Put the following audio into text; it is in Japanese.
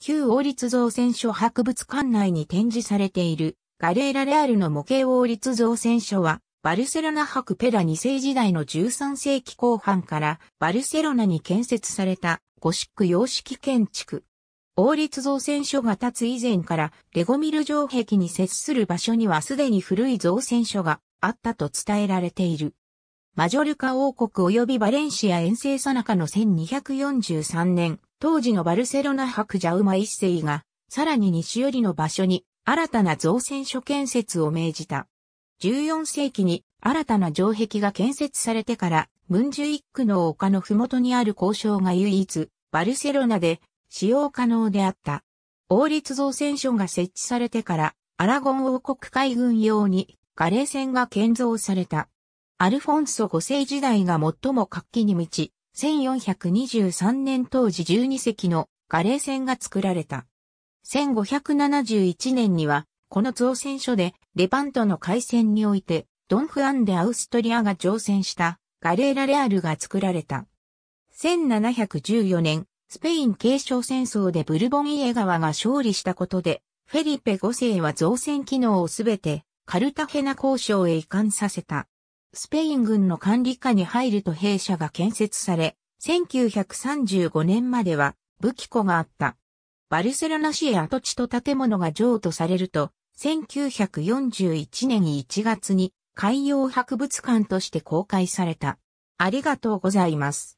旧王立造船所博物館内に展示されているガレーラレアルの模型王立造船所はバルセロナ博ペラ2世時代の13世紀後半からバルセロナに建設されたゴシック様式建築。王立造船所が建つ以前からレゴミル城壁に接する場所にはすでに古い造船所があったと伝えられている。マジョルカ王国及びバレンシア遠征さなかの1243年、当時のバルセロナ白ジャウマ一世が、さらに西寄りの場所に新たな造船所建設を命じた。14世紀に新たな城壁が建設されてから、ムンジュイックの丘の麓にある交渉が唯一、バルセロナで使用可能であった。王立造船所が設置されてから、アラゴン王国海軍用にガレー船が建造された。アルフォンソ5世時代が最も活気に満ち、1423年当時12隻のガレー船が作られた。1571年には、この造船所でレパントの海戦において、ドンフアンでアウストリアが乗船したガレーラレアルが作られた。1714年、スペイン継承戦争でブルボンイエ川が勝利したことで、フェリペ5世は造船機能をすべてカルタヘナ交渉へ移管させた。スペイン軍の管理下に入ると兵舎が建設され、1935年までは武器庫があった。バルセロナ市へ跡地と建物が譲渡されると、1941年1月に海洋博物館として公開された。ありがとうございます。